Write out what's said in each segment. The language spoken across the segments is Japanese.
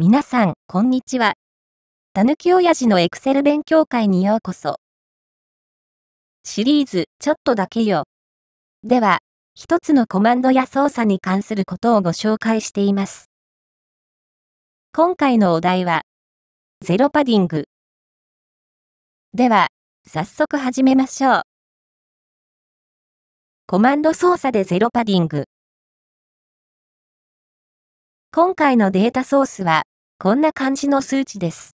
皆さん、こんにちは。たぬきおやじのエクセル勉強会にようこそ。シリーズ、ちょっとだけよ。では、一つのコマンドや操作に関することをご紹介しています。今回のお題は、ゼロパディング。では、早速始めましょう。コマンド操作でゼロパディング。今回のデータソースは、こんな感じの数値です。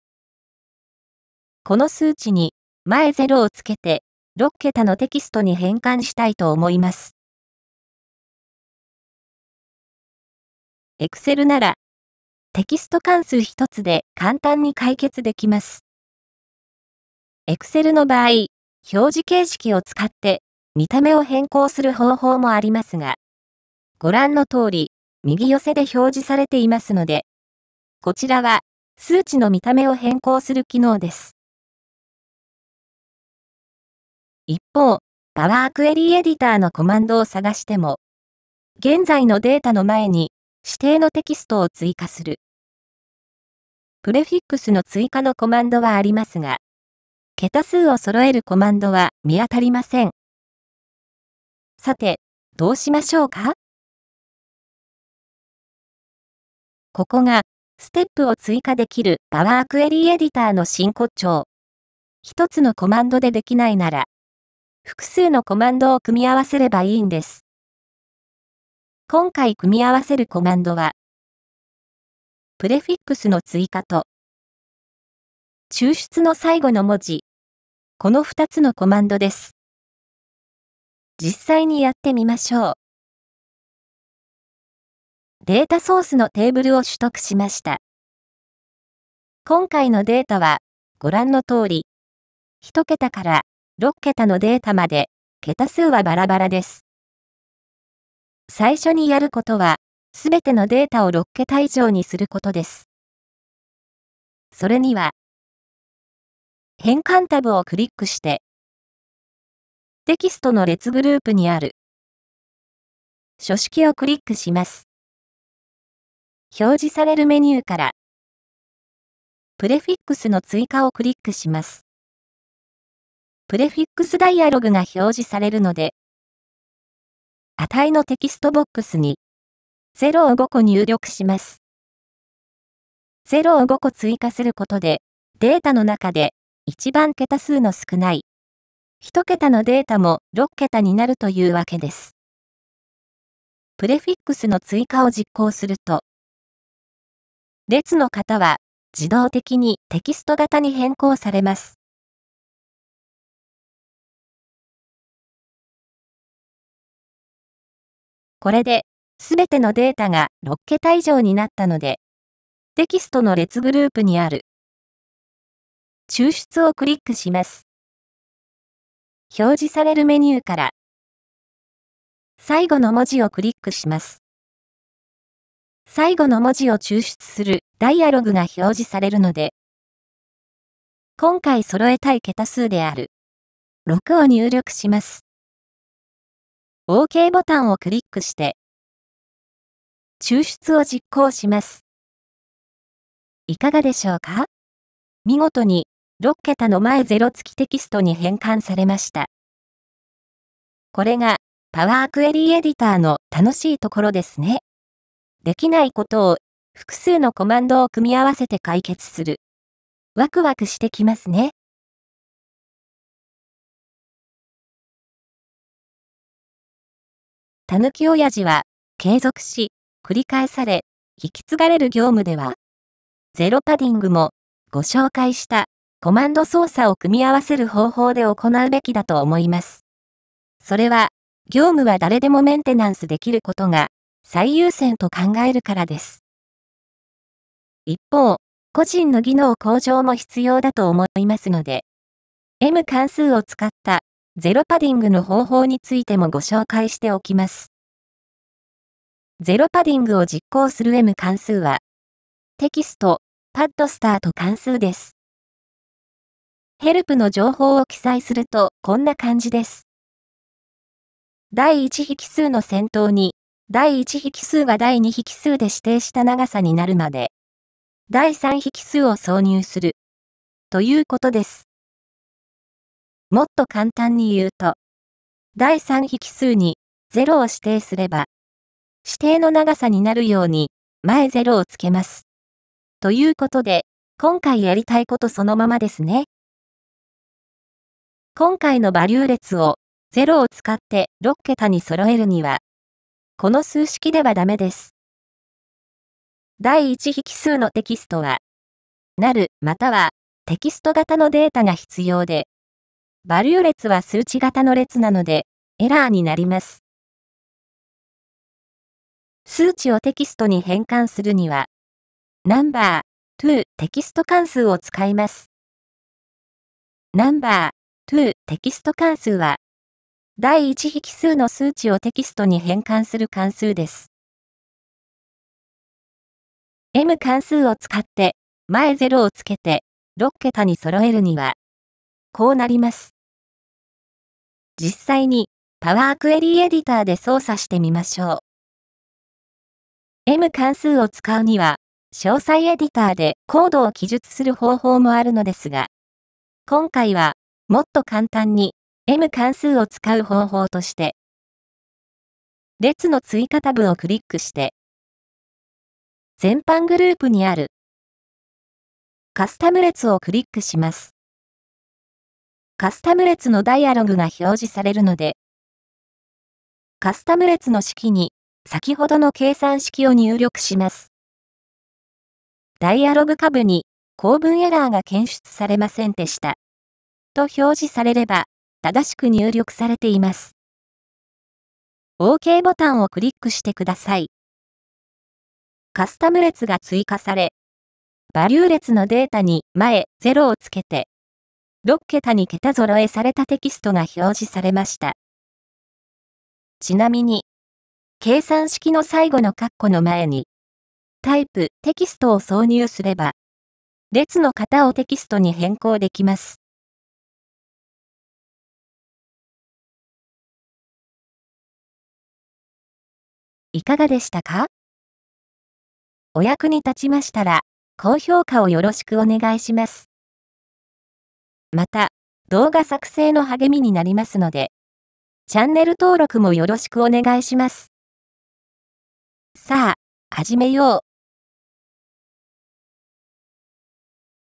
この数値に、前0をつけて、6桁のテキストに変換したいと思います。Excel なら、テキスト関数一つで簡単に解決できます。Excel の場合、表示形式を使って見た目を変更する方法もありますが、ご覧の通り、右寄せで表示されていますので、こちらは数値の見た目を変更する機能です。一方、パワークエリエディターのコマンドを探しても、現在のデータの前に指定のテキストを追加する。プレフィックスの追加のコマンドはありますが、桁数を揃えるコマンドは見当たりません。さて、どうしましょうかここが、ステップを追加できるパワークエリエディターの真骨頂。一つのコマンドでできないなら、複数のコマンドを組み合わせればいいんです。今回組み合わせるコマンドは、プレフィックスの追加と、抽出の最後の文字、この2つのコマンドです。実際にやってみましょう。データソースのテーブルを取得しました。今回のデータは、ご覧の通り、1桁から6桁のデータまで、桁数はバラバラです。最初にやることは、すべてのデータを6桁以上にすることです。それには、変換タブをクリックして、テキストの列グループにある書式をクリックします。表示されるメニューから、プレフィックスの追加をクリックします。プレフィックスダイアログが表示されるので、値のテキストボックスに、0を5個入力します。0を5個追加することで、データの中で一番桁数の少ない、1桁のデータも6桁になるというわけです。プレフィックスの追加を実行すると、列の型は自動的にテキスト型に変更されます。これで、全てのデータが6桁以上になったので、テキストの列グループにある抽出をクリックします。表示されるメニューから、最後の文字をクリックします。最後の文字を抽出するダイアログが表示されるので、今回揃えたい桁数である6を入力します。OK ボタンをクリックして、抽出を実行します。いかがでしょうか見事に6桁の前0付きテキストに変換されました。これがパワークエリエディターの楽しいところですね。できないことを複数のコマンドを組み合わせて解決する。ワクワクしてきますね。たぬき親父は、継続し、繰り返され、引き継がれる業務では、ゼロパディングも、ご紹介した、コマンド操作を組み合わせる方法で行うべきだと思います。それは、業務は誰でもメンテナンスできることが、最優先と考えるからです。一方、個人の技能向上も必要だと思いますので、M 関数を使ったゼロパディングの方法についてもご紹介しておきます。ゼロパディングを実行する M 関数は、テキスト、パッドスタート関数です。ヘルプの情報を記載するとこんな感じです。第1引数の先頭に第1引数が第2引数で指定した長さになるまで、第3引数を挿入する、ということです。もっと簡単に言うと、第3引数に0を指定すれば、指定の長さになるように、前0をつけます。ということで、今回やりたいことそのままですね。今回のバリュー列を0を使って6桁に揃えるには、この数式ではダメです。第1引数のテキストは、なるまたはテキスト型のデータが必要で、バリュー列は数値型の列なので、エラーになります。数値をテキストに変換するには、ナンバー、to テキスト関数を使います。ナンバー、to テキスト関数は、第1引数の数値をテキストに変換する関数です。m 関数を使って、前0をつけて、6桁に揃えるには、こうなります。実際に、パワークエリエディターで操作してみましょう。m 関数を使うには、詳細エディターでコードを記述する方法もあるのですが、今回は、もっと簡単に M 関数を使う方法として、列の追加タブをクリックして、全般グループにあるカスタム列をクリックします。カスタム列のダイアログが表示されるので、カスタム列の式に先ほどの計算式を入力します。ダイアログ下部に構文エラーが検出されませんでした。と表示されれば、正しく入力されています。OK ボタンをクリックしてください。カスタム列が追加され、バリュー列のデータに前0をつけて、6桁に桁揃えされたテキストが表示されました。ちなみに、計算式の最後の括弧の前に、タイプ、テキストを挿入すれば、列の型をテキストに変更できます。いかがでしたかお役に立ちましたら、高評価をよろしくお願いします。また、動画作成の励みになりますので、チャンネル登録もよろしくお願いします。さあ、始めよう。